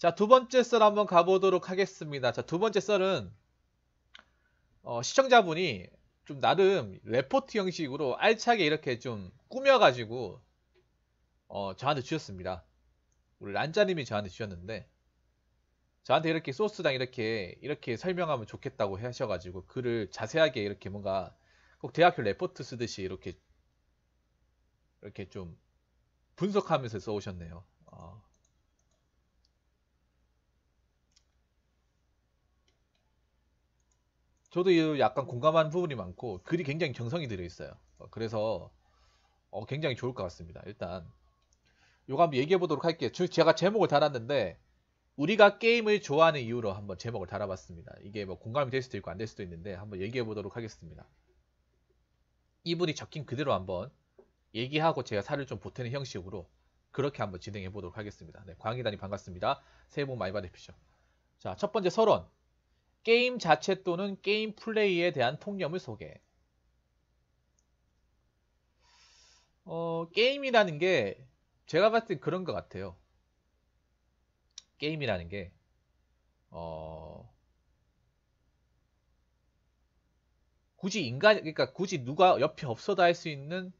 자, 두 번째 썰 한번 가보도록 하겠습니다. 자, 두 번째 썰은 어, 시청자분이 좀 나름 레포트 형식으로 알차게 이렇게 좀 꾸며가지고 어, 저한테 주셨습니다. 우리 란자님이 저한테 주셨는데 저한테 이렇게 소스랑 이렇게 이렇게 설명하면 좋겠다고 하셔가지고 글을 자세하게 이렇게 뭔가 꼭 대학교 레포트 쓰듯이 이렇게 이렇게 좀 분석하면서 써오셨네요. 어. 저도 약간 공감한 부분이 많고 글이 굉장히 정성이 들어있어요. 어, 그래서 어, 굉장히 좋을 것 같습니다. 일단 요거 한번 얘기해 보도록 할게요. 제가 제목을 달았는데 우리가 게임을 좋아하는 이유로 한번 제목을 달아봤습니다. 이게 뭐 공감이 될 수도 있고 안 될 수도 있는데 한번 얘기해 보도록 하겠습니다. 이분이 적힌 그대로 한번 얘기하고 제가 살을 좀 보태는 형식으로 그렇게 한번 진행해 보도록 하겠습니다. 네, 광희단이 반갑습니다. 새해 복 많이 받으십시오. 자, 첫 번째 서론. 게임 자체 또는 게임 플레이에 대한 통념을 소개. 어, 게임이라는 게 제가 봤을 때 그런 것 같아요. 게임이라는 게 어, 굳이 인간 그러니까 굳이 누가 옆에 없어도 할 수 있는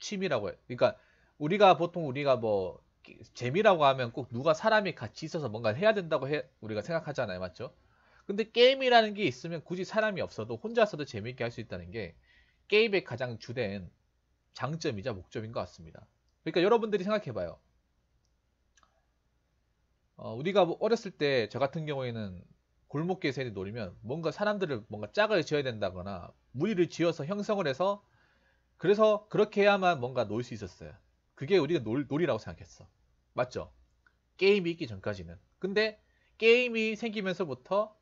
취미라고 해요. 그러니까 우리가 보통 우리가 뭐 재미라고 하면 꼭 누가 사람이 같이 있어서 뭔가 해야 된다고 해, 우리가 생각하잖아요. 맞죠? 근데 게임이라는 게 있으면 굳이 사람이 없어도 혼자서도 재미있게 할 수 있다는 게 게임의 가장 주된 장점이자 목적인 것 같습니다. 그러니까 여러분들이 생각해봐요. 어, 우리가 뭐 어렸을 때 저 같은 경우에는 골목길에서 놀면 이 뭔가 사람들을 뭔가 짝을 지어야 된다거나 무리를 지어서 형성을 해서 그래서 그렇게 해야만 뭔가 놀 수 있었어요. 그게 우리가 놀, 놀이라고 생각했어. 맞죠? 게임이 있기 전까지는. 근데 게임이 생기면서부터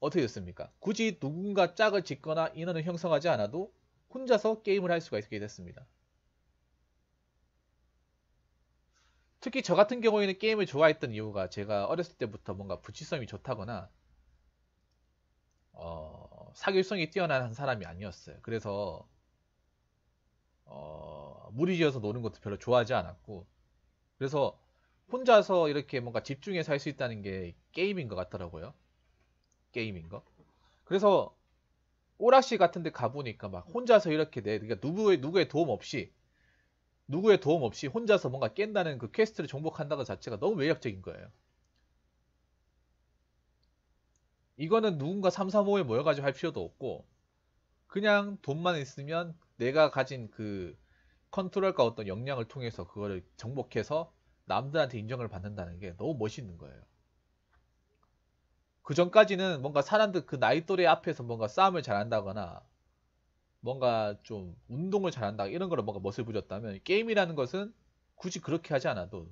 어떻게 됐습니까? 굳이 누군가 짝을 짓거나 인원을 형성하지 않아도 혼자서 게임을 할 수가 있게 됐습니다. 특히 저 같은 경우에는 게임을 좋아했던 이유가 제가 어렸을 때부터 뭔가 부치성이 좋다거나 어, 사교성이 뛰어난 사람이 아니었어요. 그래서 어, 무리지어서 노는 것도 별로 좋아하지 않았고 그래서 혼자서 이렇게 뭔가 집중해서 할 수 있다는 게 게임인 것 같더라고요. 게임인가? 그래서 오락실 같은 데 가보니까 막 혼자서 이렇게 내, 그러니까 누구의, 누구의 도움 없이, 누구의 도움 없이 혼자서 뭔가 깬다는 그 퀘스트를 정복한다는 자체가 너무 매력적인 거예요. 이거는 누군가 335에 모여가지고 할 필요도 없고, 그냥 돈만 있으면 내가 가진 그 컨트롤과 어떤 역량을 통해서 그거를 정복해서 남들한테 인정을 받는다는 게 너무 멋있는 거예요. 그 전까지는 뭔가 사람들 그 나이 또래 앞에서 뭔가 싸움을 잘한다거나 뭔가 좀 운동을 잘한다 이런 거를 뭔가 멋을 부렸다면 게임이라는 것은 굳이 그렇게 하지 않아도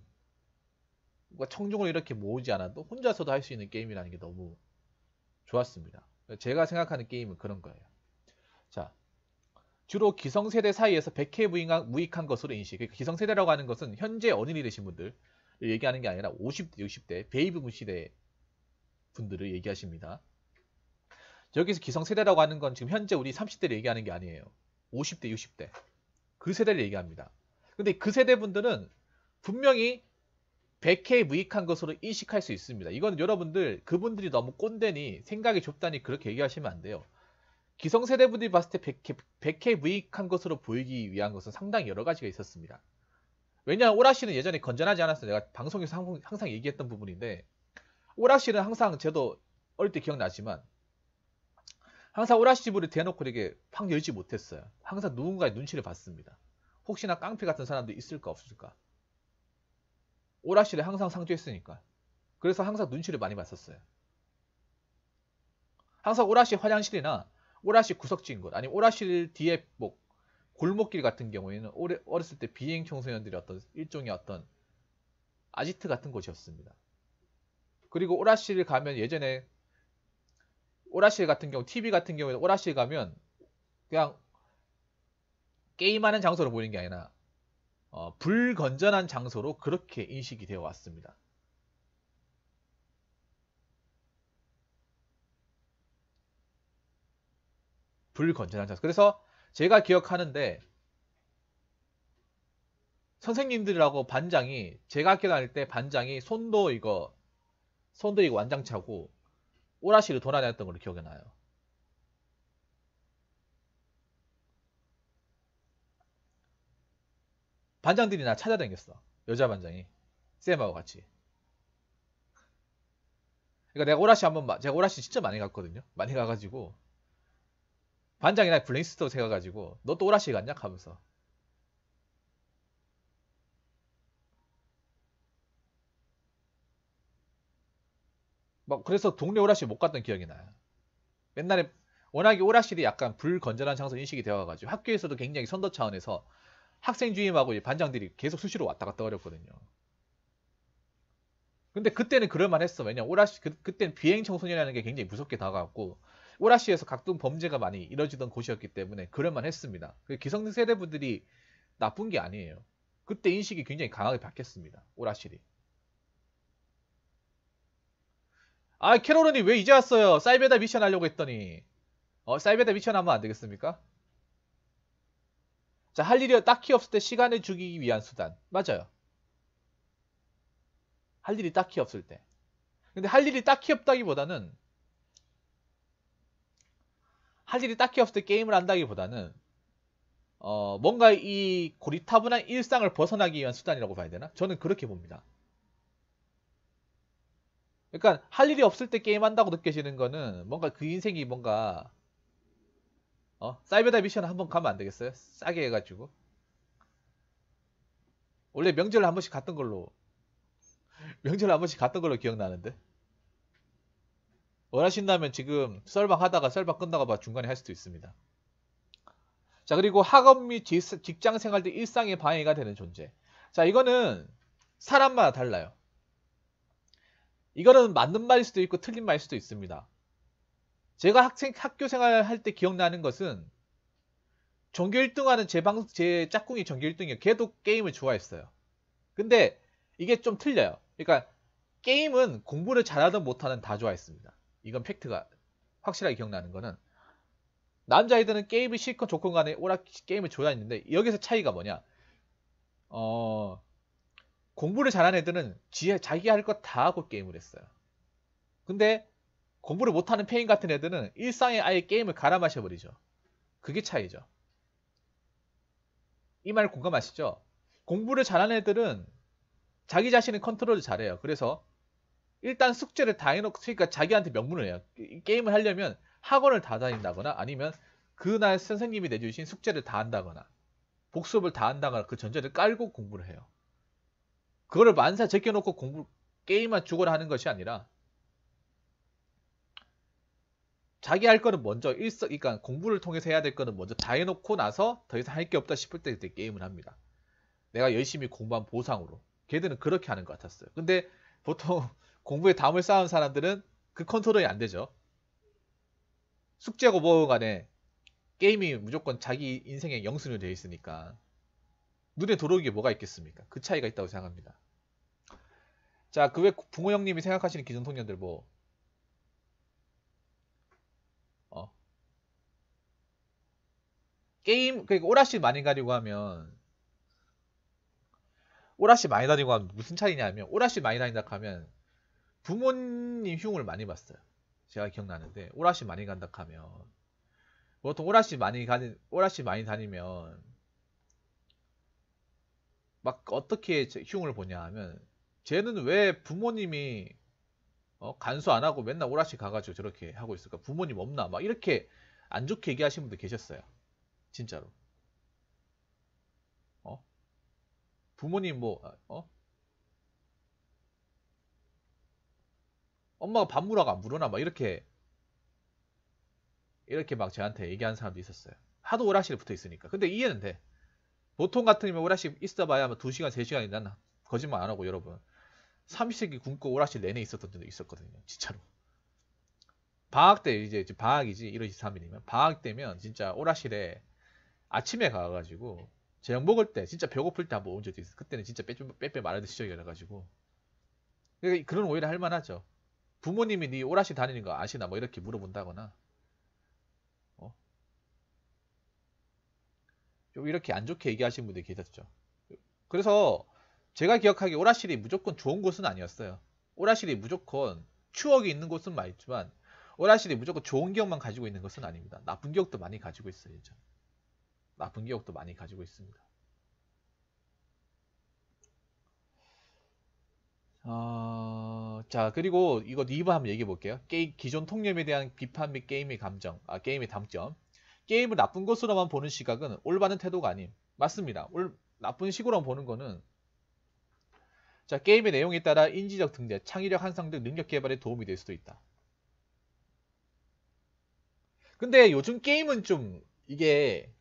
뭔가 청중을 이렇게 모으지 않아도 혼자서도 할 수 있는 게임이라는 게 너무 좋았습니다. 제가 생각하는 게임은 그런 거예요. 자, 주로 기성세대 사이에서 백해 무익한, 무익한 것으로 인식. 그러니까 기성세대라고 하는 것은 현재 어린이 되신 분들 얘기하는 게 아니라 50대, 60대 베이비무 시대에 분들을 얘기하십니다. 여기서 기성세대라고 하는 건 지금 현재 우리 30대를 얘기하는 게 아니에요. 50대, 60대. 그 세대를 얘기합니다. 근데 그 세대 분들은 분명히 1 0 0회 무익한 것으로 인식할 수 있습니다. 이건 여러분들 그분들이 너무 꼰대니 생각이 좁다니 그렇게 얘기하시면 안 돼요. 기성세대 분들이 봤을 때1 0 0회 100K 무익한 것으로 보이기 위한 것은 상당히 여러 가지가 있었습니다. 왜냐하면 오라 씨는 예전에 건전하지 않았어요. 내가 방송에서 항상 얘기했던 부분인데 오라시는 항상 저도 어릴 때 기억나지만 항상 오라시 집을 대놓고 이렇게 확 열지 못했어요. 항상 누군가의 눈치를 봤습니다. 혹시나 깡패 같은 사람도 있을까 없을까. 오라시를 항상 상주했으니까. 그래서 항상 눈치를 많이 봤었어요. 항상 오라시 화장실이나 오라시 구석지인 곳, 아니면 오라실 뒤에 뭐 골목길 같은 경우에는 어렸을 때 비행 청소년들이 어떤 일종의 어떤 아지트 같은 곳이었습니다. 그리고 오라실 가면 예전에 오라실 같은 경우 TV 같은 경우에는 오라실 가면 그냥 게임하는 장소로 보이는 게 아니라 어, 불건전한 장소로 그렇게 인식이 되어 왔습니다. 불건전한 장소. 그래서 제가 기억하는데 선생님들이라고 반장이 제가 학교 다닐 때 반장이 손도 이거 손도 이거 완장 차고 오라시를 돌아다녔던 걸로 기억이 나요. 반장들이 나 찾아다녔어. 여자 반장이. 쌤하고 같이. 그러니까 내가 오라시 한번 제가 오라시 진짜 많이 갔거든요. 많이 가가지고 반장이나 블랙스터 세가가지고 너 또 오라시 갔냐? 하면서 막 뭐, 그래서 동네 오락실 못 갔던 기억이 나요. 옛날에 워낙에 오락실이 약간 불건전한 장소 인식이 되어가지고 학교에서도 굉장히 선도 차원에서 학생 주임하고 반장들이 계속 수시로 왔다 갔다 거렸거든요. 근데 그때는 그럴만 했어. 왜냐 오락실 그, 그때는 비행 청소년이라는 게 굉장히 무섭게 다가왔고 오락실에서 각종 범죄가 많이 이뤄지던 곳이었기 때문에 그럴만 했습니다. 그 기성세대분들이 나쁜 게 아니에요. 그때 인식이 굉장히 강하게 바뀌었습니다. 오락실이. 아캐롤은왜 이제 왔어요? 사이베다 미션 하려고 했더니 어 사이베다 미션 하면 안되겠습니까? 자할 일이 딱히 없을 때 시간을 죽이기 위한 수단 맞아요 할 일이 딱히 없을 때 근데 할 일이 딱히 없다기보다는 할 일이 딱히 없을 때 게임을 한다기보다는 어 뭔가 이 고리타분한 일상을 벗어나기 위한 수단이라고 봐야 되나? 저는 그렇게 봅니다 그러니까 할 일이 없을 때 게임한다고 느껴지는 거는 뭔가 그 인생이 뭔가 어? 사이버다 미션 한번 가면 안 되겠어요? 싸게 해가지고 원래 명절 한 번씩 갔던 걸로 명절 한 번씩 갔던 걸로 기억나는데 원하신다면 지금 썰방 하다가 썰방 끝나가 봐 중간에 할 수도 있습니다. 자 그리고 학업 및 직장 생활 등일상의 방해가 되는 존재. 자 이거는 사람마다 달라요. 이거는 맞는 말일 수도 있고 틀린 말일 수도 있습니다. 제가 학생 학교 생활할 때 기억나는 것은 전교 1등하는 제방 제 짝꿍이 전교 1등이에요. 걔도 게임을 좋아했어요. 근데 이게 좀 틀려요. 그러니까 게임은 공부를 잘하든 못하든 다 좋아했습니다. 이건 팩트가 확실하게 기억나는 거는 남자애들은 게임이 싫건 좋건 간에 오락 게임을 좋아했는데 여기서 차이가 뭐냐? 어 공부를 잘하는 애들은 지, 자기 할 것 다 하고 게임을 했어요. 근데 공부를 못하는 페인 같은 애들은 일상에 아예 게임을 갈아 마셔버리죠. 그게 차이죠. 이말을 공감하시죠? 공부를 잘하는 애들은 자기 자신을 컨트롤을 잘해요. 그래서 일단 숙제를 다 해놓고 그니까 자기한테 명문을 해요. 게임을 하려면 학원을 다 다닌다거나 아니면 그날 선생님이 내주신 숙제를 다 한다거나 복습을 다 한다거나 그 전제를 깔고 공부를 해요. 그거를 만사 제껴놓고 공부 게임만 죽어라 하는 것이 아니라 자기 할 거는 먼저 일석, 그러니까 공부를 통해서 해야 될 거는 먼저 다 해놓고 나서 더 이상 할 게 없다 싶을 때 그때 게임을 합니다. 내가 열심히 공부한 보상으로. 걔들은 그렇게 하는 것 같았어요. 근데 보통 공부에 담을 쌓은 사람들은 그 컨트롤이 안 되죠. 숙제고 뭐고 간에 게임이 무조건 자기 인생의 영순이 되어 있으니까 눈에 들어오기에 뭐가 있겠습니까? 그 차이가 있다고 생각합니다. 자, 그외 붕호 형님이 생각하시는 기존 통년들뭐 어. 게임 그니까 오라씨 많이 가지고 하면 오라씨 많이 다니고 하면 무슨 차이냐면 오라씨 많이 다닌다 하면 부모님 흉을 많이 봤어요. 제가 기억나는데 오라씨 많이 간다 하면 보통 오라씨 많이 가는 오라씨 많이 다니면 막 어떻게 흉을 보냐 하면 쟤는 왜 부모님이 어, 간수 안 하고 맨날 오라시 가가지고 저렇게 하고 있을까? 부모님 없나? 막 이렇게 안 좋게 얘기하시는 분들 계셨어요. 진짜로. 어? 부모님 뭐, 어? 엄마가 밥 물어가 물어나? 막 이렇게, 이렇게 막 저한테 얘기하는 사람도 있었어요. 하도 오라시를 붙어 있으니까. 근데 이해는 돼. 보통 같으면 오라시 있어봐야 뭐 2시간, 3시간이 난 거짓말 안 하고 여러분. 30세기 군고 오락실 내내 있었던 적도 있었거든요. 진짜로. 방학 때 이제 방학이지 1월 23일이면 방학 때면 진짜 오락실에 아침에 가가지고 저녁 먹을 때 진짜 배고플 때 한번 온 적도 있어요. 그때는 진짜 빼빼 말하는 시절이라가지고 그러니까 그런 오히려 할만하죠. 부모님이 네 오락실 다니는 거 아시나 뭐 이렇게 물어본다거나 어? 좀 이렇게 안 좋게 얘기하시는 분들이 계셨죠. 그래서 제가 기억하기 오라실이 무조건 좋은 곳은 아니었어요. 오라실이 무조건 추억이 있는 곳은 맞지만 오라실이 무조건 좋은 기억만 가지고 있는 것은 아닙니다. 나쁜 기억도 많이 가지고 있어요. 예전. 나쁜 기억도 많이 가지고 있습니다. 어... 자 그리고 이거 리브 한번 얘기해 볼게요. 게임, 기존 통념에 대한 비판 및 게임의 감정, 아 게임의 담점. 게임을 나쁜 것으로만 보는 시각은 올바른 태도가 아님. 맞습니다. 올, 나쁜 식으로만 보는 거는 자, 게임의 내용에 따라 인지적 등재, 창의력 향상 등 능력 개발에 도움이 될 수도 있다. 근데 요즘 게임은 좀 이게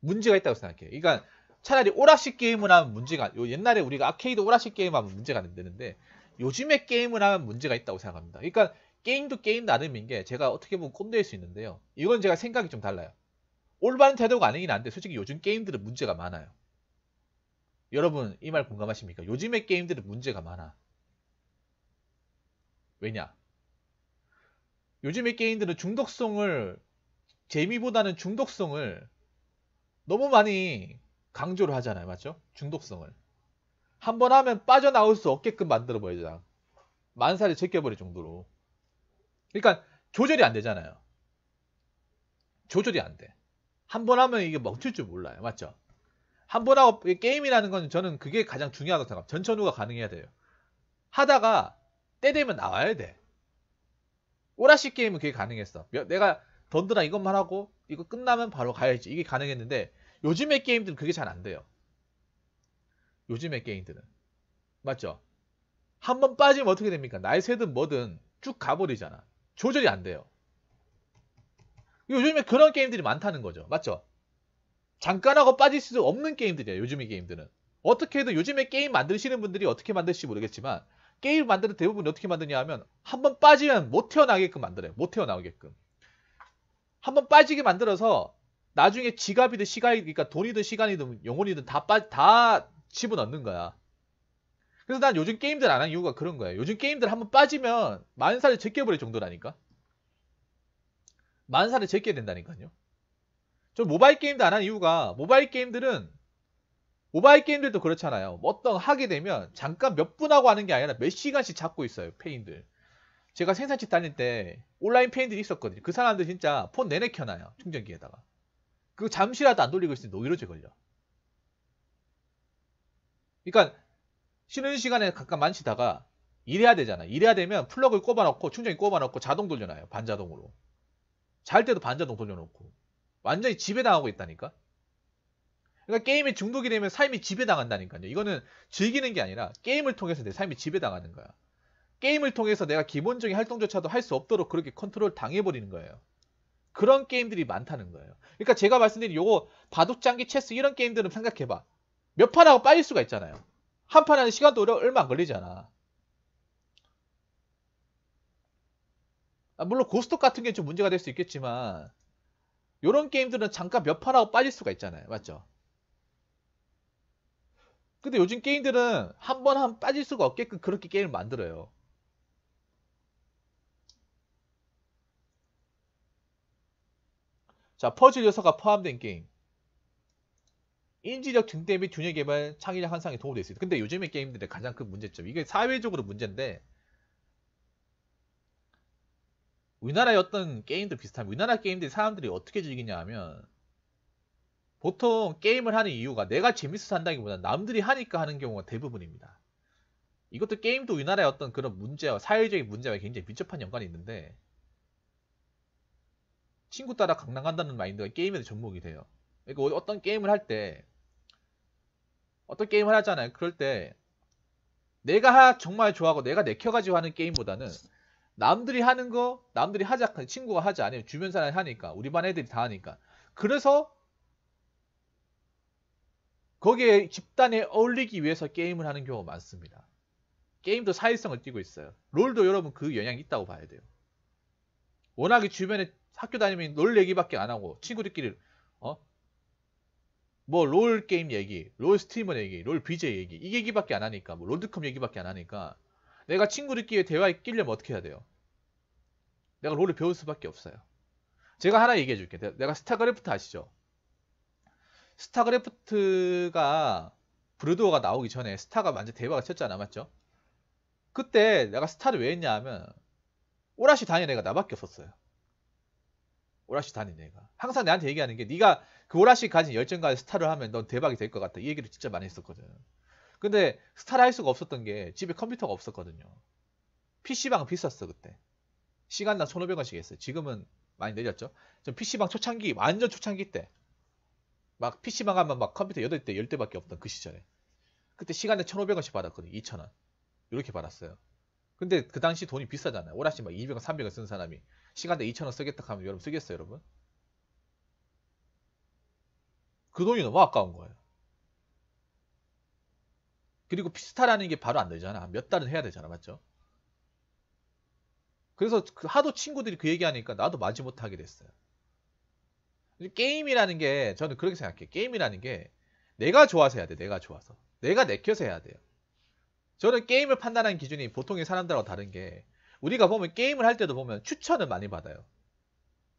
문제가 있다고 생각해요. 그러니까 차라리 오락식 게임을 하면 문제가 요 옛날에 우리가 아케이드 오락식 게임 하면 문제가 안 되는데 요즘에 게임을 하면 문제가 있다고 생각합니다. 그러니까 게임도 게임 나름인 게 제가 어떻게 보면 꼰대일 수 있는데요. 이건 제가 생각이 좀 달라요. 올바른 태도가 아니긴 한데 솔직히 요즘 게임들은 문제가 많아요. 여러분 이 말 공감하십니까? 요즘의 게임들은 문제가 많아. 왜냐? 요즘의 게임들은 중독성을 재미보다는 중독성을 너무 많이 강조를 하잖아요. 맞죠? 중독성을. 한 번 하면 빠져나올 수 없게끔 만들어 버리자. 만사를 제껴버릴 정도로. 그러니까 조절이 안 되잖아요. 조절이 안 돼. 한 번 하면 이게 멈출 줄 몰라요. 맞죠? 한번하고 게임이라는 건 저는 그게 가장 중요하다고 생각합니다. 전천후가 가능해야 돼요. 하다가 때 되면 나와야 돼. 오라시 게임은 그게 가능했어. 내가 던드나 이것만 하고 이거 끝나면 바로 가야지. 이게 가능했는데 요즘의 게임들은 그게 잘 안 돼요. 요즘의 게임들은. 맞죠? 한 번 빠지면 어떻게 됩니까? 날새든 뭐든 쭉 가버리잖아. 조절이 안 돼요. 요즘에 그런 게임들이 많다는 거죠. 맞죠? 잠깐 하고 빠질 수 없는 게임들이야 요즘의 게임들은 어떻게든 요즘에 게임 만드시는 분들이 어떻게 만드실지 모르겠지만 게임 을 만드는 대부분 어떻게 만드냐 하면 한 번 빠지면 못 태어나게끔 만들어요 못 태어나게끔 한 번 빠지게 만들어서 나중에 지갑이든 시간이 그러니까 돈이든 시간이든 영혼이든 다, 빠, 다 집어넣는 거야 그래서 난 요즘 게임들 안 한 이유가 그런 거야요 요즘 게임들 한 번 빠지면 만사를 제껴버릴 정도라니까. 만사를 제껴야 된다니까요. 저 모바일 게임도 안 한 이유가 모바일 게임들은 모바일 게임들도 그렇잖아요. 뭐 어떤 하게 되면 잠깐 몇 분 하고 하는 게 아니라 몇 시간씩 잡고 있어요. 페인들. 제가 생산치 다닐 때 온라인 페인들이 있었거든요. 그 사람들 진짜 폰 내내 켜놔요. 충전기에다가. 그 잠시라도 안 돌리고 있으면 노이로제 걸려. 그러니까 쉬는 시간에 잠깐 만지다가 일해야 되잖아. 일해야 되면 플러그를 꼽아놓고 충전기 꼽아놓고 자동 돌려놔요. 반자동으로. 잘 때도 반자동 돌려놓고. 완전히 지배당하고 있다니까. 그러니까 게임에 중독이 되면 삶이 지배당한다니까요. 이거는 즐기는 게 아니라 게임을 통해서 내 삶이 지배당하는 거야. 게임을 통해서 내가 기본적인 활동조차도 할 수 없도록 그렇게 컨트롤 당해버리는 거예요. 그런 게임들이 많다는 거예요. 그러니까 제가 말씀드린 요거 바둑장기 체스 이런 게임들은 생각해봐. 몇판 하고 빠질 수가 있잖아요. 한 판 하는 시간도 얼마 안 걸리잖아. 아, 물론 고스톱 같은 게 좀 문제가 될 수 있겠지만 이런 게임들은 잠깐 몇판 하고 빠질 수가 있잖아요. 맞죠? 근데 요즘 게임들은 한 번 하면 빠질 수가 없게끔 그렇게 게임을 만들어요. 자, 퍼즐 요소가 포함된 게임. 인지력 증대 및 균형 개발, 창의력 향상에 도움이 될수 있다. 근데 요즘의 게임들의 가장 큰 문제점. 이게 사회적으로 문제인데 우리나라의 어떤 게임도 비슷합니다. 우리나라 게임들이 사람들이 어떻게 즐기냐 하면 보통 게임을 하는 이유가 내가 재밌어서 한다기보다 남들이 하니까 하는 경우가 대부분입니다. 이것도 게임도 우리나라의 어떤 그런 문제와 사회적인 문제와 굉장히 밀접한 연관이 있는데 친구 따라 강남 간다는 마인드가 게임에도 접목이 돼요. 그러니까 어떤 게임을 할 때 어떤 게임을 하잖아요. 그럴 때 내가 정말 좋아하고 내가 내켜가지고 하는 게임보다는 남들이 하는 거 남들이 하자 친구가 하지 아니면 주변 사람이 하니까 우리 반 애들이 다 하니까 그래서 거기에 집단에 어울리기 위해서 게임을 하는 경우가 많습니다. 게임도 사회성을 띄고 있어요. 롤도 여러분 그 영향이 있다고 봐야 돼요. 워낙에 주변에 학교 다니면 롤 얘기밖에 안 하고 친구들끼리 어? 뭐 롤 게임 얘기, 롤 스트리머 얘기, 롤 BJ 얘기 이 얘기밖에 안 하니까 뭐 롤드컵 얘기밖에 안 하니까 내가 친구들끼리 대화에 끼려면 어떻게 해야 돼요? 내가 롤을 배울 수밖에 없어요. 제가 하나 얘기해 줄게요. 내가 스타크래프트 아시죠? 스타크래프트가 브루드어가 나오기 전에 스타가 완전 대박을 쳤잖아 맞죠? 그때 내가 스타를 왜 했냐 하면 오라시 다니는 애가 나밖에 없었어요. 오라시 다니는 애가. 항상 나한테 얘기하는 게 네가 그 오라시 가진 열정과 스타를 하면 넌 대박이 될 것 같다. 이 얘기를 진짜 많이 했었거든. 근데 스타를 할 수가 없었던 게 집에 컴퓨터가 없었거든요. PC방 비쌌어 그때. 시간당 1,500원씩 했어요. 지금은 많이 내렸죠. 전 PC방 초창기, 완전 초창기 때. 막 PC방 가면 막 컴퓨터 8대, 10대밖에 없던 그 시절에. 그때 시간당 1,500원씩 받았거든요. 2,000원. 이렇게 받았어요. 근데 그 당시 돈이 비싸잖아요. 오락시 막 200원, 300원 쓴 사람이. 시간에 2,000원 쓰겠다 하면 여러분 쓰겠어요, 여러분? 그 돈이 너무 아까운 거예요. 그리고 피스타라는 게 바로 안 되잖아. 몇 달은 해야 되잖아. 맞죠? 그래서 그 하도 친구들이 그 얘기하니까 나도 마지 못하게 됐어요. 게임이라는 게 저는 그렇게 생각해요. 게임이라는 게 내가 좋아서 해야 돼. 내가 좋아서. 내가 내켜서 해야 돼요. 저는 게임을 판단하는 기준이 보통의 사람들하고 다른 게 우리가 보면 게임을 할 때도 보면 추천을 많이 받아요.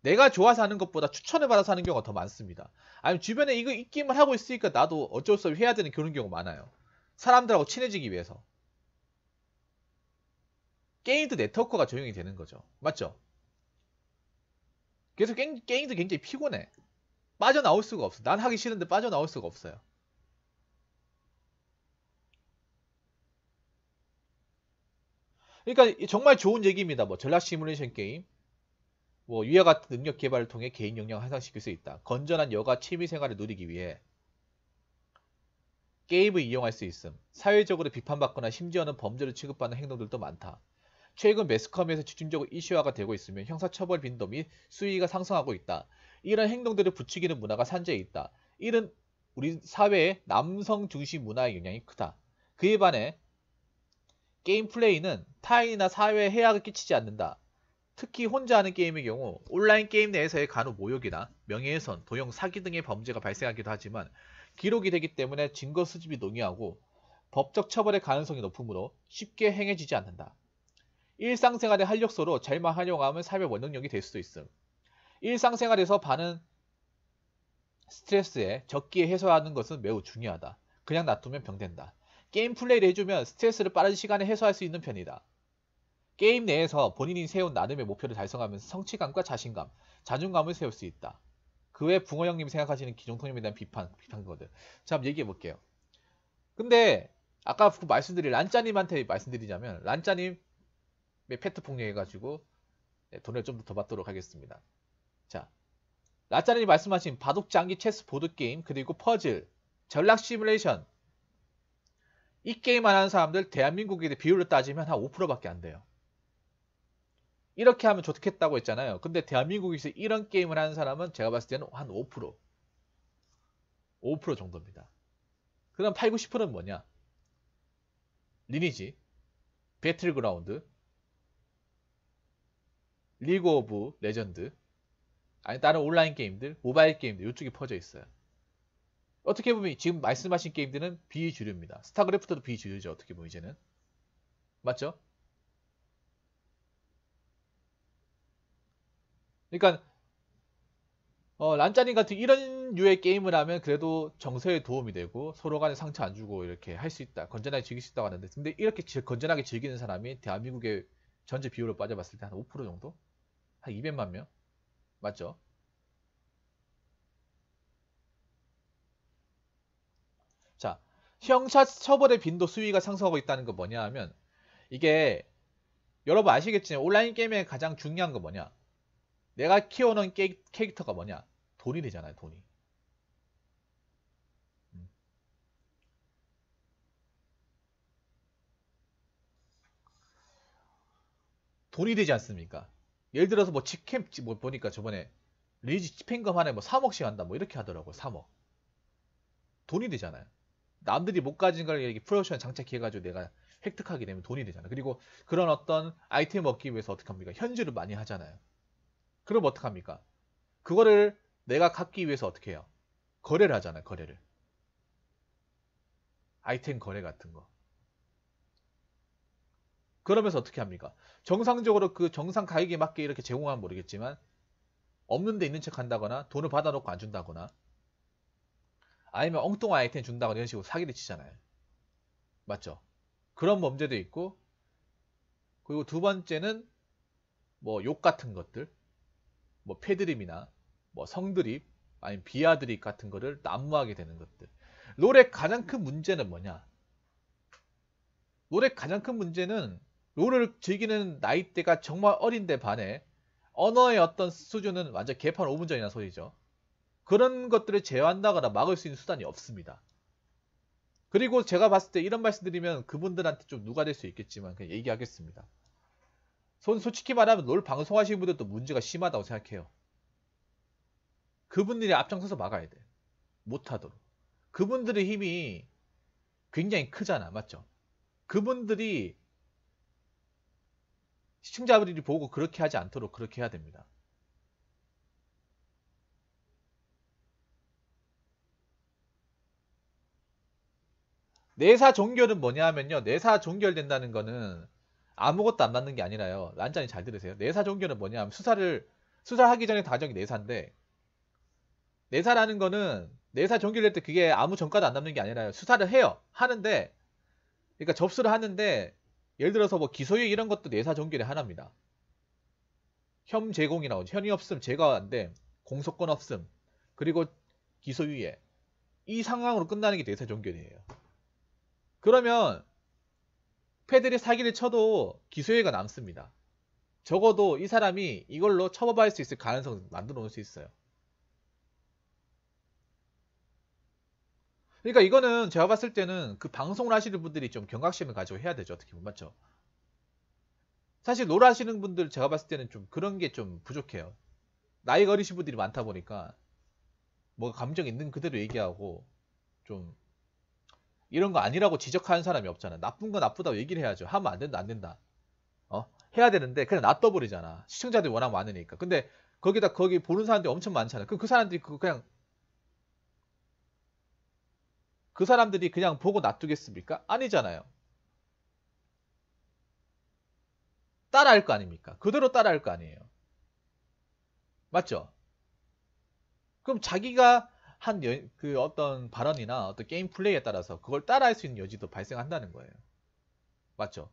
내가 좋아서 하는 것보다 추천을 받아서 하는 경우가 더 많습니다. 아니면 주변에 이거 이 게임을 하고 있으니까 나도 어쩔 수 없이 해야 되는 그런 경우 많아요. 사람들하고 친해지기 위해서. 게임도 네트워크가 조용히 되는 거죠. 맞죠? 그래서 게임, 게임도 굉장히 피곤해. 빠져나올 수가 없어. 난 하기 싫은데 빠져나올 수가 없어요. 그러니까 정말 좋은 얘기입니다. 뭐 전략 시뮬레이션 게임, 뭐 위와 같은 능력 개발을 통해 개인 역량을 향상시킬 수 있다. 건전한 여가 취미 생활을 누리기 위해 게임을 이용할 수 있음. 사회적으로 비판받거나 심지어는 범죄로 취급받는 행동들도 많다. 최근 매스컴에서 집중적으로 이슈화가 되고 있으며 형사처벌 빈도 및 수위가 상승하고 있다. 이런 행동들을 부추기는 문화가 산재해 있다. 이런 우리 사회의 남성 중심 문화의 영향이 크다. 그에 반해 게임 플레이는 타인이나 사회에 해악을 끼치지 않는다. 특히 혼자 하는 게임의 경우 온라인 게임 내에서의 간호 모욕이나 명예훼손, 도용, 사기 등의 범죄가 발생하기도 하지만 기록이 되기 때문에 증거 수집이 농이하고 법적 처벌의 가능성이 높으므로 쉽게 행해지지 않는다. 일상생활의 활력소로 잘만 활용하면 삶의 원동력이 될 수도 있음. 일상생활에서 반은 스트레스에 적기에 해소하는 것은 매우 중요하다. 그냥 놔두면 병된다. 게임 플레이를 해주면 스트레스를 빠른 시간에 해소할 수 있는 편이다. 게임 내에서 본인이 세운 나름의 목표를 달성하면서 성취감과 자신감, 자존감을 세울 수 있다. 그외 붕어 형님 생각하시는 기종통념에 대한 비판, 비판거든. 자, 한번 얘기해 볼게요. 근데 아까 그 말씀드린 란짜님한테 말씀드리자면 란짜님의 패트 폭력해가지고 네, 돈을 좀 더 받도록 하겠습니다. 자, 란짜님이 말씀하신 바둑장기 체스 보드게임 그리고 퍼즐, 전략 시뮬레이션 이 게임 안 하는 사람들 대한민국에 비율로 따지면 한 5%밖에 안 돼요. 이렇게 하면 좋겠다고 했잖아요. 근데 대한민국에서 이런 게임을 하는 사람은 제가 봤을 때는 한 5%. 5% 정도입니다. 그럼 8, 90%는 뭐냐? 리니지, 배틀그라운드, 리그 오브 레전드, 아니 다른 온라인 게임들, 모바일 게임들 이쪽이 퍼져 있어요. 어떻게 보면 지금 말씀하신 게임들은 비주류입니다. 스타크래프트도 비주류죠. 어떻게 보면 이제는 맞죠? 그러니까 어, 란짜님 같은 이런 류의 게임을 하면 그래도 정서에 도움이 되고 서로 간에 상처 안 주고 이렇게 할 수 있다. 건전하게 즐길 수 있다고 하는데 근데 이렇게 건전하게 즐기는 사람이 대한민국의 전체 비율로 빠져봤을 때 한 5% 정도? 한 200만 명? 맞죠? 자, 형사 처벌의 빈도 수위가 상승하고 있다는 건 뭐냐 하면 이게 여러분 아시겠지만 온라인 게임의 가장 중요한 건 뭐냐? 내가 키우는 게, 캐릭터가 뭐냐? 돈이 되잖아요, 돈이. 음. 돈이 되지 않습니까? 예를 들어서 뭐 직캠 뭐 보니까 저번에 리니지 집행금 하나에 뭐 3억씩 한다 뭐 이렇게 하더라고요. 3억. 돈이 되잖아요. 남들이 못 가진 걸 이렇게 프로모션 장착해가지고 내가 획득하게 되면 돈이 되잖아요. 그리고 그런 어떤 아이템 얻기 위해서 어떻게 합니까? 현질을 많이 하잖아요. 그럼 어떡합니까? 그거를 내가 갖기 위해서 어떻게 해요? 거래를 하잖아요. 거래를. 아이템 거래 같은 거. 그러면서 어떻게 합니까? 정상적으로 그 정상 가격에 맞게 이렇게 제공하면 모르겠지만 없는데 있는 척 한다거나 돈을 받아놓고 안 준다거나 아니면 엉뚱한 아이템 준다거나 이런 식으로 사기를 치잖아요. 맞죠? 그런 범죄도 있고 그리고 두 번째는 뭐 욕 같은 것들 뭐 패드립이나 뭐 성드립 아니면 비하드립 같은 거를 난무하게 되는 것들. 롤의 가장 큰 문제는 뭐냐? 롤의 가장 큰 문제는 롤을 즐기는 나이대가 정말 어린데 반해 언어의 어떤 수준은 완전 개판 5분 전이나 소리죠. 그런 것들을 제어한다거나 막을 수 있는 수단이 없습니다. 그리고 제가 봤을 때 이런 말씀 드리면 그분들한테 좀 누가 될 수 있겠지만 그냥 얘기하겠습니다. 손 솔직히 말하면 롤 방송하시는 분들도 문제가 심하다고 생각해요. 그분들이 앞장서서 막아야 돼. 못하도록. 그분들의 힘이 굉장히 크잖아. 맞죠? 그분들이 시청자분들이 보고 그렇게 하지 않도록 그렇게 해야 됩니다. 내사 종결은 뭐냐 하면요. 내사 종결된다는 거는 아무것도 안 맞는 게 아니라요. 란잔이잘 들으세요. 내사 종교는 뭐냐면 수사를 수사하기 전에 다정이 내사인데 내사라는 거는 내사 종교를 할때 그게 아무 전과도 안 남는 게 아니라요. 수사를 해요. 하는데 그러니까 접수를 하는데 예를 들어서 뭐 기소유 이런 것도 내사 종교의 하나입니다. 혐 제공이 나오죠. 현이 없음, 제가 안 돼. 공소권 없음. 그리고 기소유예. 이 상황으로 끝나는 게 내사 종결이에요. 그러면 패들이 사기를 쳐도 기소유예가 남습니다. 적어도 이 사람이 이걸로 처벌받을 수 있을 가능성을 만들어 놓을 수 있어요. 그러니까 이거는 제가 봤을 때는 그 방송을 하시는 분들이 좀 경각심을 가지고 해야 되죠. 어떻게 보면 맞죠? 사실 롤 하시는 분들 제가 봤을 때는 좀 그런 게 좀 부족해요. 나이가 어리신 분들이 많다 보니까 뭐 감정 있는 그대로 얘기하고 좀 이런 거 아니라고 지적하는 사람이 없잖아. 나쁜 건 나쁘다고 얘기를 해야죠. 하면 안 된다, 안 된다. 어? 해야 되는데 그냥 놔둬버리잖아. 시청자들이 워낙 많으니까. 근데 거기다 거기 보는 사람들이 엄청 많잖아. 그그 그 사람들이 그 그냥 그 사람들이 그냥 보고 놔두겠습니까? 아니잖아요. 따라할 거 아닙니까? 그대로 따라할 거 아니에요. 맞죠? 그럼 자기가 한그 어떤 발언이나 어떤 게임 플레이에 따라서 그걸 따라할 수 있는 여지도 발생한다는 거예요. 맞죠?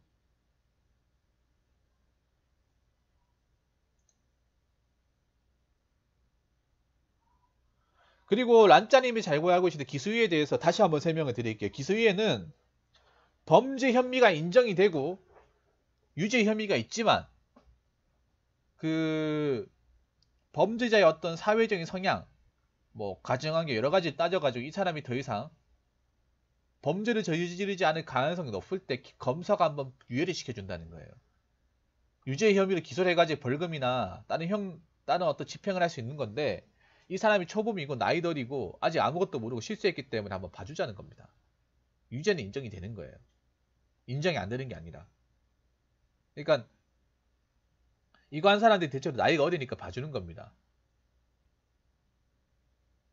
그리고 란짜님이 잘 구하고 계시는 기수위에 대해서 다시 한번 설명을 드릴게요. 기수위에는 범죄 혐의가 인정이 되고 유죄 혐의가 있지만 그 범죄자의 어떤 사회적인 성향 뭐가정한게 여러 가지 따져가지고 이 사람이 더 이상 범죄를 저지르지 않을 가능성이 높을 때 검사가 한번 유예를 시켜준다는 거예요. 유죄 혐의로 기소를 해가지고 벌금이나 다른 형, 다른 어떤 집행을 할 수 있는 건데 이 사람이 초범이고 나이덜이고 아직 아무것도 모르고 실수했기 때문에 한번 봐주자는 겁니다. 유죄는 인정이 되는 거예요. 인정이 안 되는 게 아니라. 그러니까 이거 한 사람들이 대체로 나이가 어리니까 봐주는 겁니다.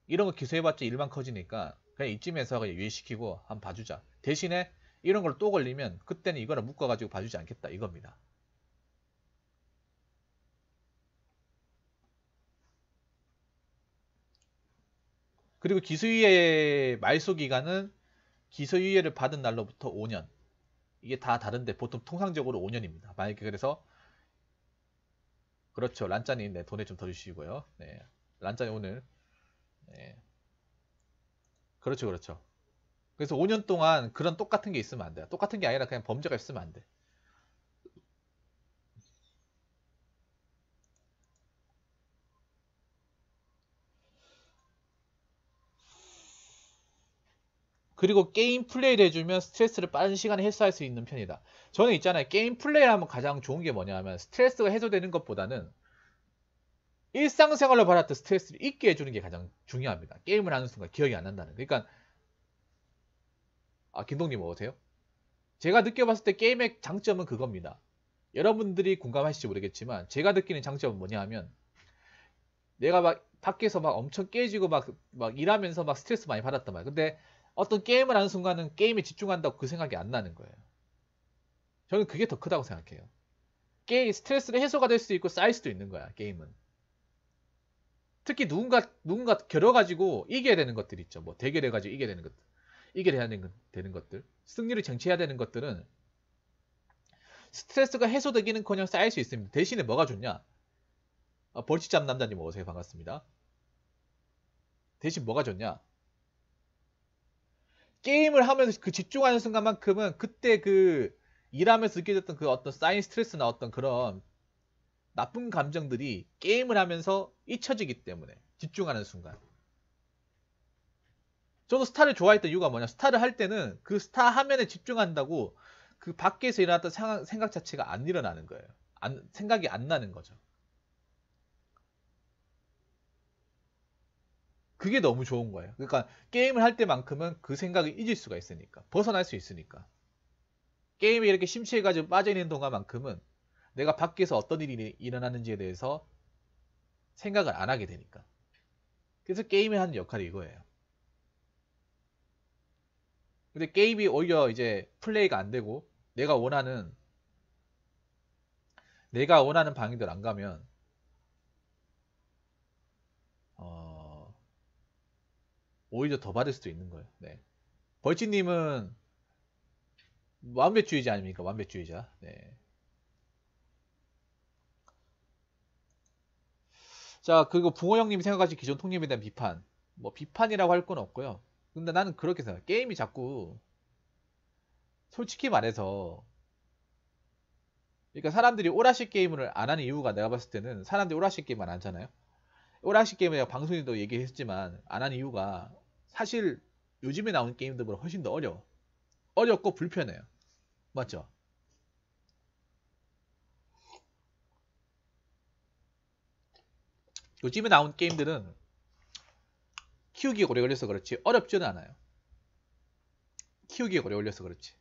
이런 거 기소해봤자 일만 커지니까 그냥 이쯤에서 그냥 유예시키고 한번 봐주자. 대신에 이런 걸 또 걸리면 그때는 이거를 묶어가지고 봐주지 않겠다 이겁니다. 그리고 기소유예 말소 기간은 기소유예를 받은 날로부터 5년 이게 다 다른데 보통 통상적으로 5년입니다. 만약에 그래서 그렇죠. 란짜님 네, 돈에 좀 더 주시고요. 네, 란짜님 오늘 예. 그렇죠, 그렇죠. 그래서 5년 동안 그런 똑같은 게 있으면 안 돼요. 똑같은 게 아니라 그냥 범죄가 있으면 안 돼. 그리고 게임 플레이를 해주면 스트레스를 빠른 시간에 해소할 수 있는 편이다. 저는 있잖아요. 게임 플레이를 하면 가장 좋은 게 뭐냐면 하 스트레스가 해소되는 것보다는 일상생활로 받았던 스트레스를 잊게 해주는 게 가장 중요합니다. 게임을 하는 순간 기억이 안 난다는. 그러니까 아 김동님 뭐 어세요 제가 느껴봤을 때 게임의 장점은 그겁니다. 여러분들이 공감하실지 모르겠지만 제가 느끼는 장점은 뭐냐 하면 내가 막 밖에서 막 엄청 깨지고 막, 막 일하면서 막 스트레스 많이 받았단 말이에요. 근데 어떤 게임을 하는 순간은 게임에 집중한다고 그 생각이 안 나는 거예요. 저는 그게 더 크다고 생각해요. 게임 스트레스를 해소가 될 수도 있고 쌓일 수도 있는 거야, 게임은. 특히 누군가 누군가 겨뤄가지고 이겨야 되는 것들 있죠. 뭐 대결해가지고 이겨야 되는 것들, 이겨야 되는, 되는 것들, 승리를 쟁취해야 되는 것들은 스트레스가 해소되기는커녕 쌓일 수 있습니다. 대신에 뭐가 좋냐? 아, 벌칙잡 남자님 어서오 반갑습니다. 대신 뭐가 좋냐? 게임을 하면서 그 집중하는 순간만큼은 그때 그 일하면서 느껴졌던 그 어떤 쌓인 스트레스 나왔던 그런 나쁜 감정들이 게임을 하면서 잊혀지기 때문에 집중하는 순간 저도 스타를 좋아했던 이유가 뭐냐 스타를 할 때는 그 스타 화면에 집중한다고 그 밖에서 일어났던 상황, 생각 자체가 안 일어나는 거예요 안, 생각이 안 나는 거죠 그게 너무 좋은 거예요 그러니까 게임을 할 때만큼은 그 생각을 잊을 수가 있으니까 벗어날 수 있으니까 게임에 이렇게 심취해가지고 빠져있는 동안만큼은 내가 밖에서 어떤 일이 일어나는지에 대해서 생각을 안 하게 되니까. 그래서 게임이 하는 역할이 이거예요. 근데 게임이 오히려 이제 플레이가 안 되고 내가 원하는 내가 원하는 방향대로 안 가면 어, 오히려 더 받을 수도 있는 거예요. 네. 벌칙님은 완벽주의자 아닙니까? 완벽주의자. 네. 자, 그리고 붕어 형님이 생각하신 기존 통념에 대한 비판. 뭐 비판이라고 할 건 없고요. 근데 나는 그렇게 생각해. 게임이 자꾸 솔직히 말해서 그러니까 사람들이 오라시 게임을 안 하는 이유가 내가 봤을 때는 사람들이 오라시 게임을 안 하잖아요. 오라시 게임에 방송에도 얘기했지만 안 하는 이유가 사실 요즘에 나온 게임들보다 훨씬 더 어려워. 어렵고 불편해요. 맞죠? 요즘에 나온 게임들은 키우기에 오래 걸려서 그렇지 어렵지는 않아요. 키우기에 오래 걸려서 그렇지.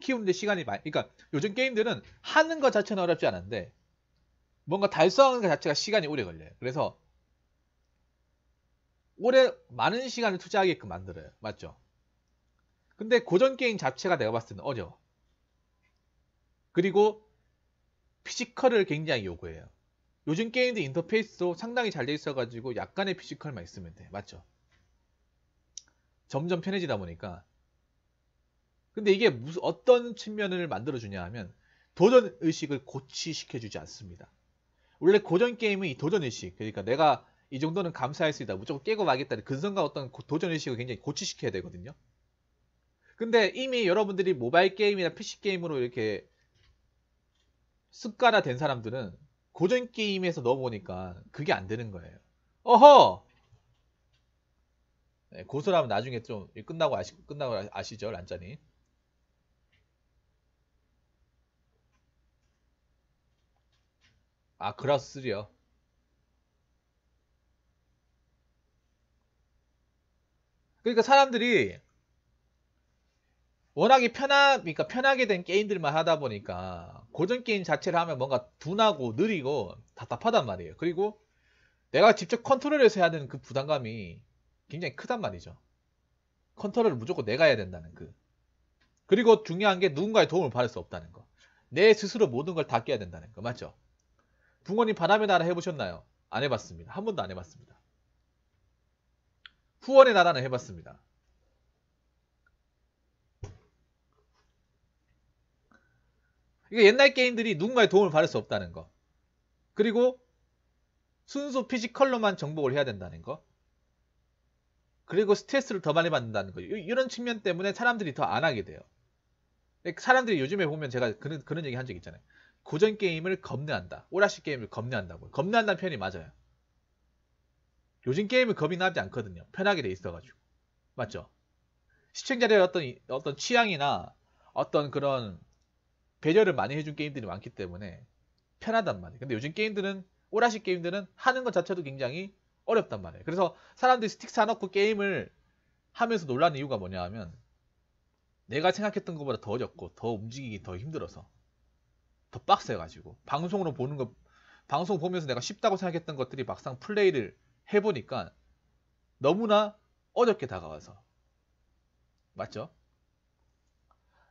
키우는데 시간이 많이 그러니까 요즘 게임들은 하는 것 자체는 어렵지 않은데 뭔가 달성하는 것 자체가 시간이 오래 걸려요. 그래서 오래 많은 시간을 투자하게끔 만들어요. 맞죠? 근데 고전 게임 자체가 내가 봤을 때는 어려워. 그리고 피지컬을 굉장히 요구해요. 요즘 게임들 인터페이스도 상당히 잘 돼 있어가지고 약간의 피지컬만 있으면 돼. 맞죠? 점점 편해지다 보니까. 근데 이게 무슨 어떤 측면을 만들어주냐 하면 도전 의식을 고취시켜주지 않습니다. 원래 고전 게임은 이 도전 의식, 그러니까 내가 이 정도는 감사할수있다 무조건 깨고 가겠다는 근성과 어떤 도전 의식을 굉장히 고취시켜야 되거든요. 근데 이미 여러분들이 모바일 게임이나 PC 게임으로 이렇게 습관화된 사람들은 고전 게임에서 넣어보니까 그게 안 되는 거예요. 어허! 네, 고소라면 나중에 좀 끝나고 아시 끝나고 아시죠 란짜니아 그라스 리요 그러니까 사람들이 워낙에 편하, 그러니까 편하게 된 게임들만 하다 보니까 고전 게임 자체를 하면 뭔가 둔하고 느리고 답답하단 말이에요. 그리고 내가 직접 컨트롤해서 해야 되는 그 부담감이 굉장히 크단 말이죠. 컨트롤을 무조건 내가 해야 된다는 그. 그리고 중요한 게 누군가의 도움을 받을 수 없다는 거. 내 스스로 모든 걸 다 깨야 된다는 거. 맞죠? 부모님 바람의 나라 해보셨나요? 안 해봤습니다. 한 번도 안 해봤습니다. 후원의 나라는 해봤습니다. 이게 옛날 게임들이 누군가의 도움을 받을 수 없다는 거. 그리고 순수 피지컬로만 정복을 해야 된다는 거. 그리고 스트레스를 더 많이 받는다는 거. 이런 측면 때문에 사람들이 더 안 하게 돼요. 사람들이 요즘에 보면 제가 그런, 그런 얘기 한 적 있잖아요. 고전 게임을 겁내한다. 오락실 게임을 겁내한다고. 겁내한다는 편이 맞아요. 요즘 게임을 겁이 나지 않거든요. 편하게 돼 있어가지고. 맞죠? 시청자들의 어떤, 어떤 취향이나 어떤 그런 배려를 많이 해준 게임들이 많기 때문에 편하단 말이에요. 근데 요즘 게임들은 오라시 게임들은 하는 것 자체도 굉장히 어렵단 말이에요. 그래서 사람들이 스틱 사놓고 게임을 하면서 놀란 이유가 뭐냐 하면 내가 생각했던 것보다 더 어렵고 더 움직이기 더 힘들어서 더 빡세가지고 방송으로 보는 거 방송 보면서 내가 쉽다고 생각했던 것들이 막상 플레이를 해보니까 너무나 어렵게 다가와서 맞죠?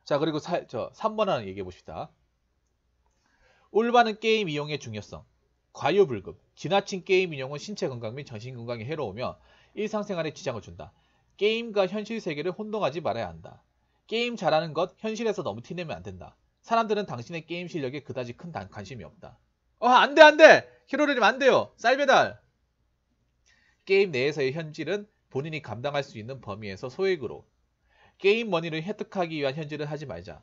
자, 그리고 사, 저 3번 하나 얘기해 봅시다. 올바른 게임 이용의 중요성. 과유불급. 지나친 게임 이용은 신체 건강 및 정신 건강에 해로우며 일상생활에 지장을 준다. 게임과 현실 세계를 혼동하지 말아야 한다. 게임 잘하는 것 현실에서 너무 티내면 안 된다. 사람들은 당신의 게임 실력에 그다지 큰 관심이 없다. 어, 안 돼, 안 돼! 히로리님 안 돼요! 쌀배달! 게임 내에서의 현질은 본인이 감당할 수 있는 범위에서 소액으로 게임 머니를 획득하기 위한 현질을 하지 말자.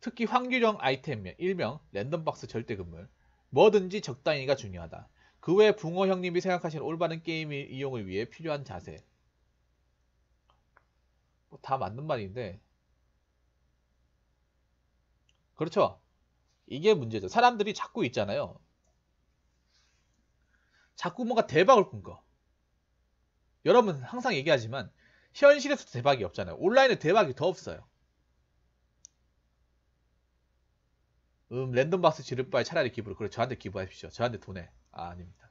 특히 환규령 아이템, 일명 랜덤박스 절대금물, 뭐든지 적당히가 중요하다. 그 외 붕어 형님이 생각하시는 올바른 게임 이용을 위해 필요한 자세. 뭐다 맞는 말인데. 그렇죠. 이게 문제죠. 사람들이 자꾸 있잖아요. 자꾸 뭔가 대박을 꿈꿔. 여러분 항상 얘기하지만 현실에서도 대박이 없잖아요. 온라인에 대박이 더 없어요. 음 랜덤박스 지를 바에 차라리 기부를 그래 저한테 기부하십시오. 저한테 돈에 아, 아닙니다.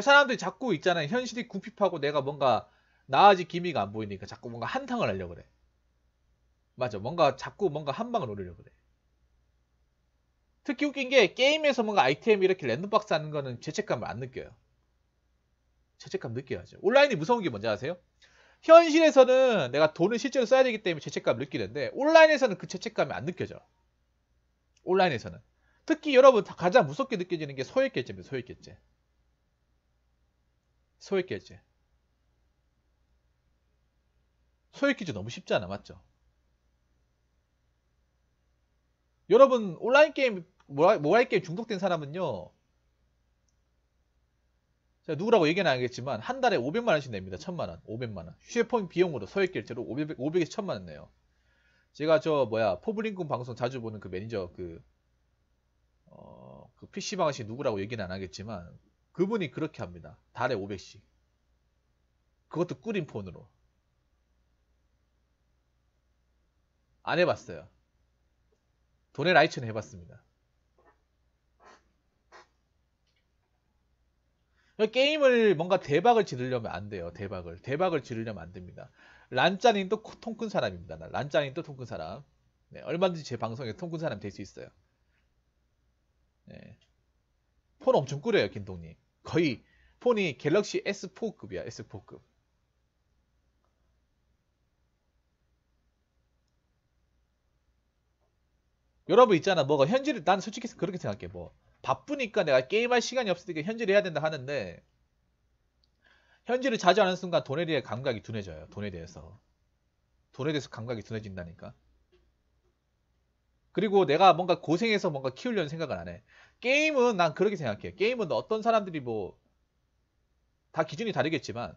사람들이 자꾸 있잖아요. 현실이 굽힙하고 내가 뭔가 나아질 기미가 안 보이니까 자꾸 뭔가 한탕을 하려고 그래. 맞아. 뭔가 자꾸 뭔가 한방을 노리려고 그래. 특히 웃긴 게 게임에서 뭔가 아이템 이렇게 랜덤박스 하는 거는 죄책감을 안 느껴요. 죄책감 느껴야죠. 온라인이 무서운 게 뭔지 아세요? 현실에서는 내가 돈을 실제로 써야 되기 때문에 죄책감을 느끼는데 온라인에서는 그 죄책감이 안 느껴져. 온라인에서는. 특히 여러분 가장 무섭게 느껴지는 게 소액 결제입니다. 소액 결제. 소액 결제. 소액 결제 너무 쉽지 않아 맞죠? 여러분 온라인 게임 모바일, 모 게임 중독된 사람은요. 제가 누구라고 얘기는 안하겠지만 한 달에 500만 원씩 냅니다. 1000만 원, 500만 원. 휴대폰 비용으로 소액결제로 500, 500에서 1000만 원 내요. 제가 저 뭐야 포블링군 방송 자주 보는 그 매니저 그 어, 그 PC방 아씨 누구라고 얘기는 안 하겠지만 그분이 그렇게 합니다. 달에 500씩. 그것도 꾸린 폰으로. 안 해봤어요. 돈의 라이츠는 해봤습니다. 그러니까 게임을 뭔가 대박을 지르려면 안 돼요. 대박을. 대박을 지르려면 안 됩니다. 란짜님도 통큰 사람입니다. 란짜님도 통큰 사람. 네, 얼마든지 제 방송에 통큰 사람 될 수 있어요. 네. 폰 엄청 꾸려요, 김동님. 거의 폰이 갤럭시 S4급이야, S4급. 여러분 있잖아, 뭐가 현질을, 난 솔직히 그렇게 생각해, 뭐. 바쁘니까 내가 게임할 시간이 없으니까 현질을 해야 된다 하는데 현질을 자주 하는 순간 돈에 대해 감각이 둔해져요. 돈에 대해서. 돈에 대해서 감각이 둔해진다니까. 그리고 내가 뭔가 고생해서 뭔가 키우려는 생각을 안 해. 게임은 난 그렇게 생각해. 게임은 어떤 사람들이 뭐 다 기준이 다르겠지만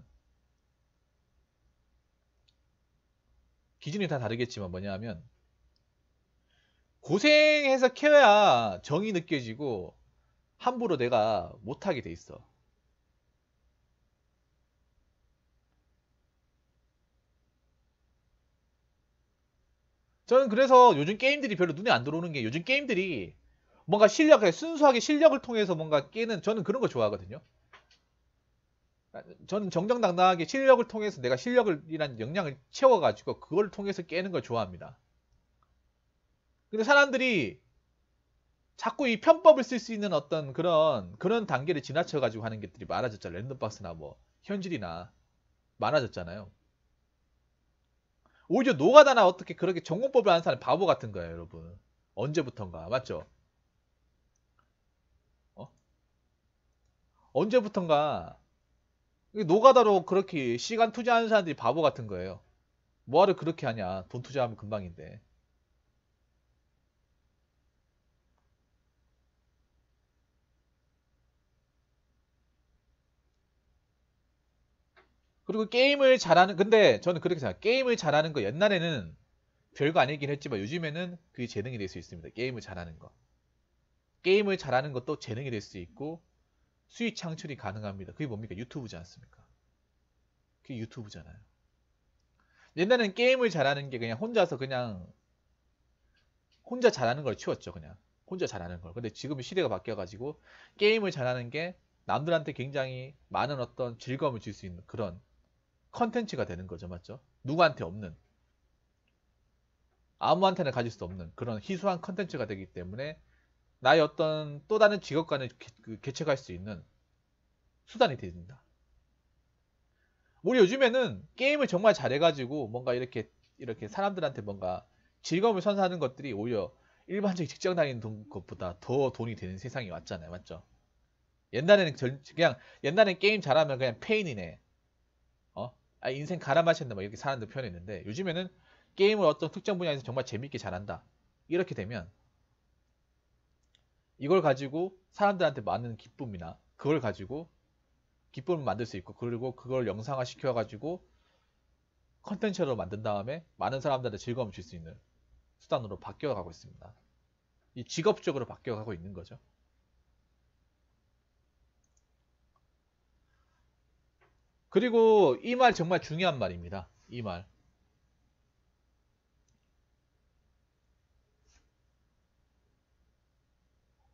기준이 다 다르겠지만 뭐냐면 고생해서 캐야 정이 느껴지고 함부로 내가 못하게 돼 있어. 저는 그래서 요즘 게임들이 별로 눈에 안 들어오는 게 요즘 게임들이 뭔가 실력, 순수하게 실력을 통해서 뭔가 깨는 저는 그런 거 좋아하거든요. 저는 정정당당하게 실력을 통해서 내가 실력을 이란 역량을 채워가지고 그걸 통해서 깨는 걸 좋아합니다. 근데 사람들이 자꾸 이 편법을 쓸 수 있는 어떤 그런 그런 단계를 지나쳐 가지고 하는 것들이 많아졌죠. 랜덤박스나 뭐 현질이나 많아졌잖아요. 오히려 노가다나 어떻게 그렇게 전공법을 아는 사람 이 바보 같은 거예요, 여러분. 언제부턴가 맞죠? 어? 언제부턴가 노가다로 그렇게 시간 투자하는 사람들이 바보 같은 거예요. 뭐하러 그렇게 하냐? 돈 투자하면 금방인데. 그리고 게임을 잘하는 근데 저는 그렇게 생각. 게임을 잘하는 거 옛날에는 별거 아니긴 했지만 요즘에는 그게 재능이 될 수 있습니다. 게임을 잘하는 거. 게임을 잘하는 것도 재능이 될 수 있고 수익 창출이 가능합니다. 그게 뭡니까? 유튜브지 않습니까? 그게 유튜브잖아요. 옛날에는 게임을 잘하는 게 그냥 혼자서 그냥 혼자 잘하는 걸 치웠죠. 그냥 혼자 잘하는 걸. 근데 지금 시대가 바뀌어가지고 게임을 잘하는 게 남들한테 굉장히 많은 어떤 즐거움을 줄 수 있는 그런 컨텐츠가 되는 거죠. 맞죠? 누구한테 없는 아무한테나 가질 수 없는 그런 희소한 컨텐츠가 되기 때문에 나의 어떤 또 다른 직업관을 그 개척할 수 있는 수단이 됩니다. 우리 요즘에는 게임을 정말 잘해가지고 뭔가 이렇게 이렇게 사람들한테 뭔가 즐거움을 선사하는 것들이 오히려 일반적인 직장 다니는 것보다 더 돈이 되는 세상이 왔잖아요. 맞죠? 옛날에는 그냥 옛날엔 게임 잘하면 그냥 페인이네. 아, 인생 가라마셨다뭐 이렇게 사람들 표현했는데 요즘에는 게임을 어떤 특정 분야에서 정말 재밌게 잘한다 이렇게 되면 이걸 가지고 사람들한테 많은 기쁨이나 그걸 가지고 기쁨을 만들 수 있고 그리고 그걸 영상화 시켜 가지고 컨텐츠로 만든 다음에 많은 사람들한테 즐거움을 줄 수 있는 수단으로 바뀌어 가고 있습니다. 이 직업적으로 바뀌어 가고 있는 거죠. 그리고 이 말 정말 중요한 말입니다. 이 말.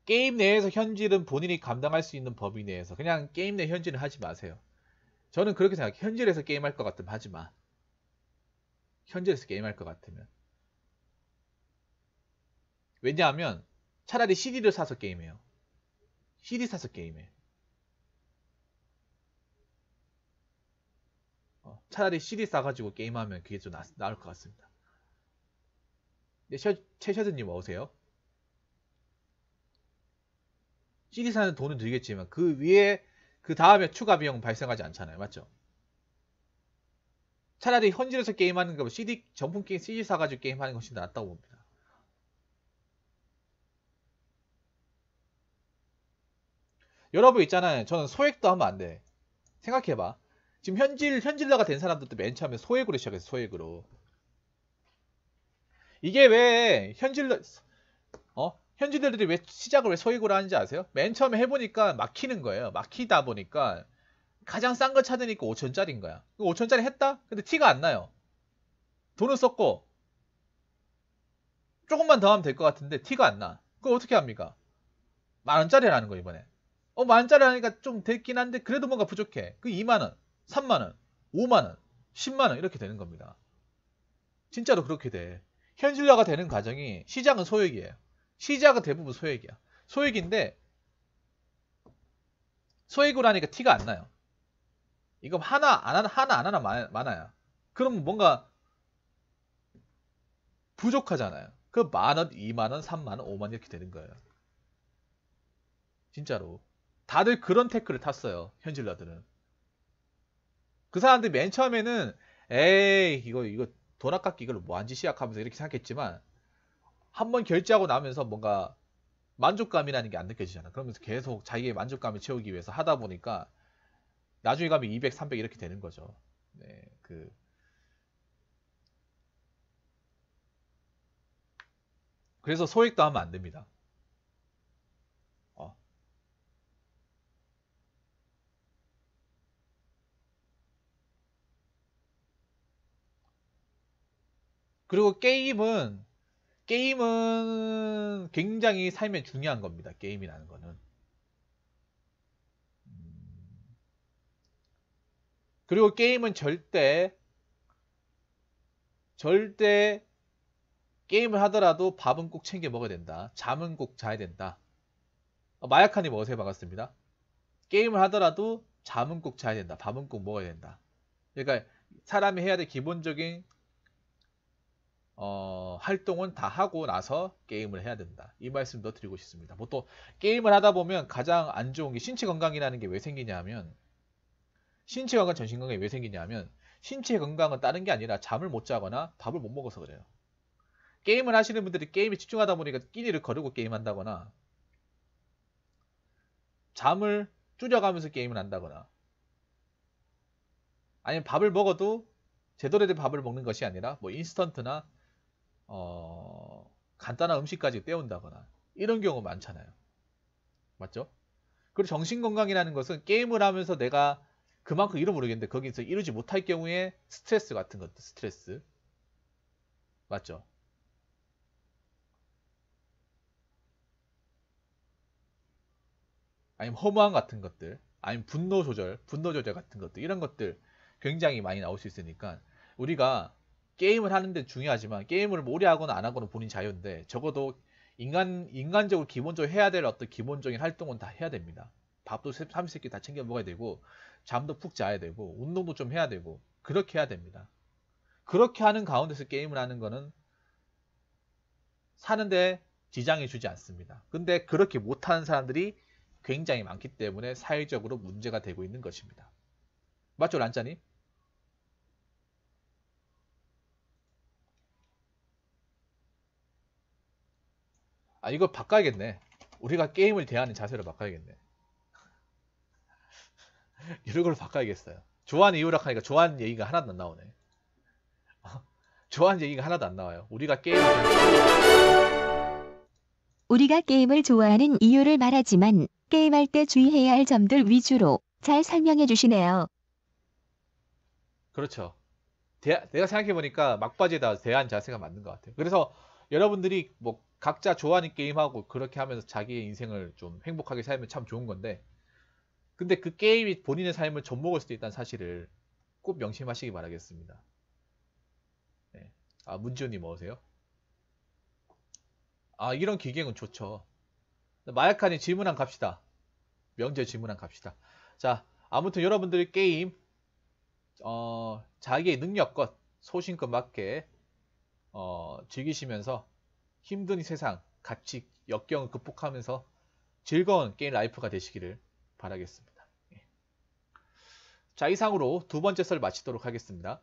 게임 내에서 현질은 본인이 감당할 수 있는 범위 내에서 그냥 게임 내현질은 하지 마세요. 저는 그렇게 생각해요. 현질에서 게임할 것 같으면 하지 마. 현질에서 게임할 것 같으면. 왜냐하면 차라리 CD를 사서 게임해요. CD 사서 게임해. 차라리 CD 싸가지고 게임하면 그게 좀 나, 을것 같습니다. 네, 셔, 채셔드님 어오세요 CD 사는 돈은 들겠지만 그 위에 그 다음에 추가 비용 은 발생하지 않잖아요. 맞죠? 차라리 현질에서 게임하는 거면 CD 전품 게임 CD 사가지고 게임하는 것이 낫다고 봅니다. 여러분 있잖아요. 저는 소액도 하면 안 돼. 생각해봐. 지금 현질 현질러가 된 사람들도 맨 처음에 소액으로 시작해서 소액으로 이게 왜 현질러 어 현질러들이 왜 시작을 왜 소액으로 하는지 아세요? 맨 처음에 해보니까 막히는 거예요. 막히다 보니까 가장 싼 거 찾으니까 5천짜리인 거야. 5천짜리 했다? 근데 티가 안 나요. 돈을 썼고 조금만 더 하면 될 것 같은데 티가 안 나. 그거 어떻게 합니까? 만원짜리 라는 거 이번에. 어 만원짜리 하니까 좀 됐긴 한데 그래도 뭔가 부족해. 그 2만원. 3만원, 5만원, 10만원 이렇게 되는 겁니다. 진짜로 그렇게 돼. 현실화가 되는 과정이 시장은 소액이에요. 시장은 대부분 소액이야. 소액인데 소액으로 하니까 티가 안 나요. 이거 하나 안 하나 하나 안 하나 많아요. 그럼 뭔가 부족하잖아요. 그 만원, 2만원3만원5만원 이렇게 되는 거예요. 진짜로. 다들 그런 태클을 탔어요. 현질러들은. 그 사람들 맨 처음에는 에이 이거 이거 돈 아깝기 이걸 뭐한 짓이야 하면서 이렇게 생각했지만 한번 결제하고 나면서 뭔가 만족감이라는 게 안 느껴지잖아. 그러면서 계속 자기의 만족감을 채우기 위해서 하다 보니까 나중에 가면 200, 300 이렇게 되는 거죠. 네, 그 그래서 소액도 하면 안 됩니다. 그리고 게임은 게임은 굉장히 삶에 중요한 겁니다. 게임이라는 거는. 음. 그리고 게임은 절대 절대 게임을 하더라도 밥은 꼭 챙겨 먹어야 된다. 잠은 꼭 자야 된다. 어, 마약하니 어제 반갑습니다. 게임을 하더라도 잠은 꼭 자야 된다. 밥은 꼭 먹어야 된다. 그러니까 사람이 해야 될 기본적인 어, 활동은 다 하고 나서 게임을 해야 된다. 이 말씀 도 드리고 싶습니다. 보통 뭐 게임을 하다 보면 가장 안 좋은 게 신체 건강이라는 게 왜 생기냐 하면 신체 건강, 정신 건강이 왜 생기냐 하면 신체 건강은 다른 게 아니라 잠을 못 자거나 밥을 못 먹어서 그래요. 게임을 하시는 분들이 게임에 집중하다 보니까 끼니를 거르고 게임한다거나 잠을 줄여가면서 게임을 한다거나 아니면 밥을 먹어도 제대로 된 밥을 먹는 것이 아니라 뭐 인스턴트나 어, 간단한 음식까지 때운다거나 이런 경우 많잖아요. 맞죠? 그리고 정신건강이라는 것은 게임을 하면서 내가 그만큼 잃어버리겠는데 거기서 이루지 못할 경우에 스트레스 같은 것도 스트레스 맞죠? 아니면 허무함 같은 것들 아니면 분노 조절 분노 조절 같은 것들 이런 것들 굉장히 많이 나올 수 있으니까 우리가 게임을 하는데 중요하지만 게임을 오래하거나 안 하거나 본인 자유인데 적어도 인간 인간적으로 기본적으로 해야 될 어떤 기본적인 활동은 다 해야 됩니다. 밥도 30개 다 챙겨 먹어야 되고 잠도 푹 자야 되고 운동도 좀 해야 되고 그렇게 해야 됩니다. 그렇게 하는 가운데서 게임을 하는 거는 사는데 지장이 주지 않습니다. 근데 그렇게 못하는 사람들이 굉장히 많기 때문에 사회적으로 문제가 되고 있는 것입니다. 맞죠, 란짜님? 아 이거 바꿔야겠네. 우리가 게임을 대하는 자세로 바꿔야겠네. 이런 걸 바꿔야겠어요. 좋아하는 이유라 하니까 좋아하는 얘기가 하나도 안 나오네. 좋아하는 어? 얘기가 하나도 안 나와요. 우리가 게임을 우리가 게임을 좋아하는 이유를 말하지만 게임할 때 주의해야 할 점들 위주로 잘 설명해 주시네요. 그렇죠. 대, 내가 생각해 보니까 막바지에 다 대한 자세가 맞는 것 같아요. 그래서 여러분들이 뭐 각자 좋아하는 게임하고 그렇게 하면서 자기의 인생을 좀 행복하게 살면 참 좋은 건데 근데 그 게임이 본인의 삶을 접목을 수도 있다는 사실을 꼭 명심하시기 바라겠습니다. 네. 아 문지호님 어세요? 아 이런 기계는 좋죠. 마약하니 질문 한 갑시다. 명제 질문 한 갑시다. 자 아무튼 여러분들이 게임 어, 자기의 능력껏 소신껏 맞게 어, 즐기시면서 힘든 세상 같이 역경을 극복하면서 즐거운 게임 라이프가 되시기를 바라겠습니다. 예. 자 이상으로 두 번째 썰 마치도록 하겠습니다.